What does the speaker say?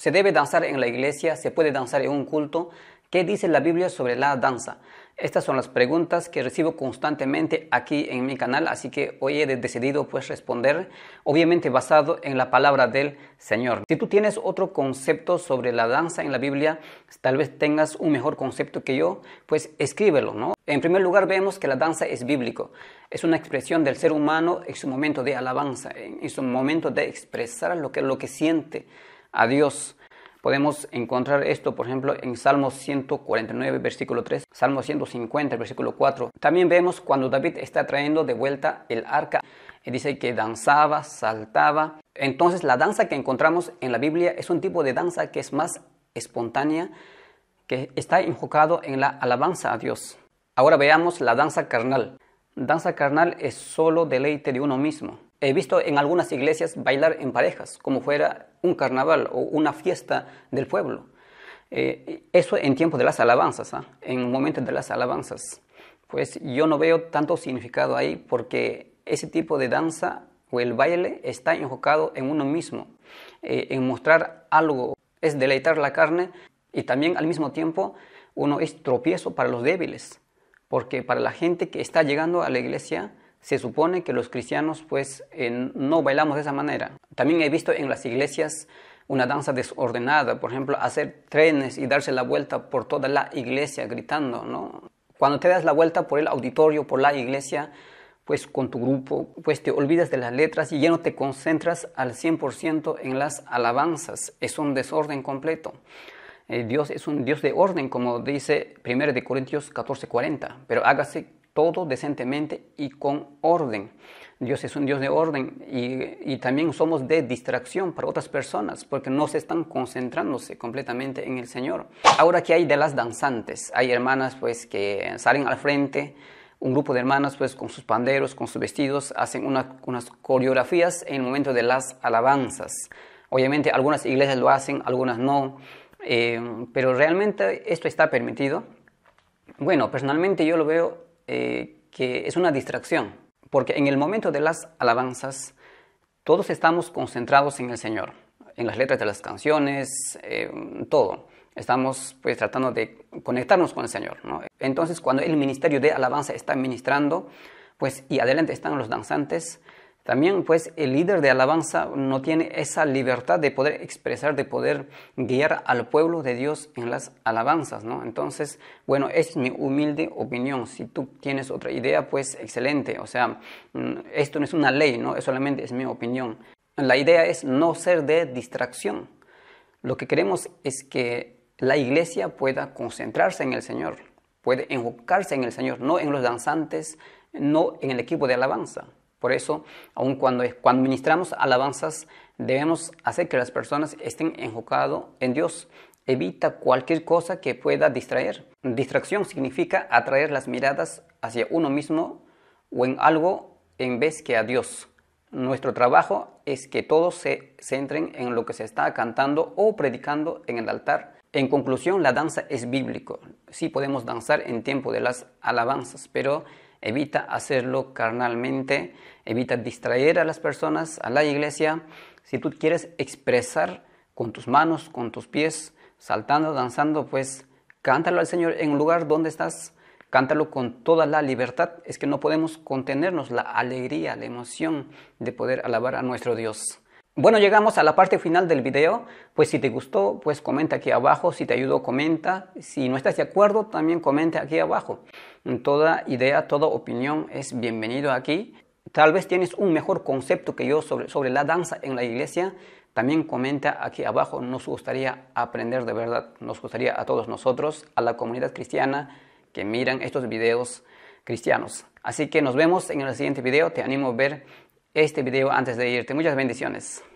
Se debe danzar en la iglesia, se puede danzar en un culto. ¿Qué dice la Biblia sobre la danza? Estas son las preguntas que recibo constantemente aquí en mi canal, así que hoy he decidido pues responder, obviamente basado en la palabra del Señor. Si tú tienes otro concepto sobre la danza en la Biblia, tal vez tengas un mejor concepto que yo, pues escríbelo, ¿no? En primer lugar vemos que la danza es bíblico, es una expresión del ser humano en su momento de alabanza, en su momento de expresar lo que, lo que siente a Dios. Podemos encontrar esto, por ejemplo, en Salmo 149, versículo 3, Salmo 150, versículo 4. También vemos cuando David está trayendo de vuelta el arca. Y dice que danzaba, saltaba. Entonces la danza que encontramos en la Biblia es un tipo de danza que es más espontánea, que está enfocado en la alabanza a Dios. Ahora veamos la danza carnal. Danza carnal es solo deleite de uno mismo. He visto en algunas iglesias bailar en parejas, como fuera un carnaval o una fiesta del pueblo. Eh, eso en tiempos de las alabanzas, ¿ah? en momentos de las alabanzas. Pues yo no veo tanto significado ahí porque ese tipo de danza o el baile está enfocado en uno mismo, eh, en mostrar algo, es deleitar la carne y también al mismo tiempo uno es tropiezo para los débiles porque para la gente que está llegando a la iglesia, se supone que los cristianos pues eh, no bailamos de esa manera. También he visto en las iglesias una danza desordenada, por ejemplo, hacer trenes y darse la vuelta por toda la iglesia gritando, ¿no? Cuando te das la vuelta por el auditorio, por la iglesia, pues con tu grupo, pues te olvidas de las letras y ya no te concentras al 100% en las alabanzas. Es un desorden completo. Eh, Dios es un Dios de orden, como dice 1 de Corintios 14:40, pero hágase todo decentemente y con orden. Dios es un Dios de orden y, también somos de distracción para otras personas porque no se están concentrándose completamente en el Señor. Ahora que hay de las danzantes, hay hermanas pues que salen al frente, un grupo de hermanas pues con sus panderos, con sus vestidos, hacen unas coreografías en el momento de las alabanzas. Obviamente algunas iglesias lo hacen, algunas no. Eh, pero realmente esto está permitido. Bueno, personalmente yo lo veo eh, que es una distracción, porque en el momento de las alabanzas todos estamos concentrados en el Señor, en las letras de las canciones, eh, todo. Estamos pues tratando de conectarnos con el Señor. Entonces cuando el ministerio de alabanza está ministrando, pues y adelante están los danzantes, también pues el líder de alabanza no tiene esa libertad de poder expresar, de poder guiar al pueblo de Dios en las alabanzas, ¿no? Entonces, bueno, es mi humilde opinión. Si tú tienes otra idea, pues excelente. O sea, mm, esto no es una ley, ¿no? solamente es mi opinión. La idea es no ser de distracción. Lo que queremos es que la iglesia pueda concentrarse en el Señor, puede enfocarse en el Señor, no en los danzantes, no en el equipo de alabanza. Por eso, aun cuando, cuando ministramos alabanzas, debemos hacer que las personas estén enfocadas en Dios. Evita cualquier cosa que pueda distraer. Distracción significa atraer las miradas hacia uno mismo o en algo en vez que a Dios. Nuestro trabajo es que todos se centren en lo que se está cantando o predicando en el altar. En conclusión, la danza es bíblico. Sí podemos danzar en tiempo de las alabanzas, pero evita hacerlo carnalmente, evita distraer a las personas, a la iglesia. Si tú quieres expresar con tus manos, con tus pies, saltando, danzando, pues cántalo al Señor en un lugar donde estás, cántalo con toda la libertad. Es que no podemos contenernos la alegría, la emoción de poder alabar a nuestro Dios. Bueno, llegamos a la parte final del video. Pues si te gustó, pues comenta aquí abajo. Si te ayudó, comenta. Si no estás de acuerdo, también comenta aquí abajo. Toda idea, toda opinión es bienvenido aquí. Tal vez tienes un mejor concepto que yo sobre, sobre la danza en la iglesia. También comenta aquí abajo, nos gustaría aprender de verdad, nos gustaría a todos nosotros, a la comunidad cristiana que miran estos videos cristianos. Así que nos vemos en el siguiente video, te animo a ver este video antes de irte. Muchas bendiciones.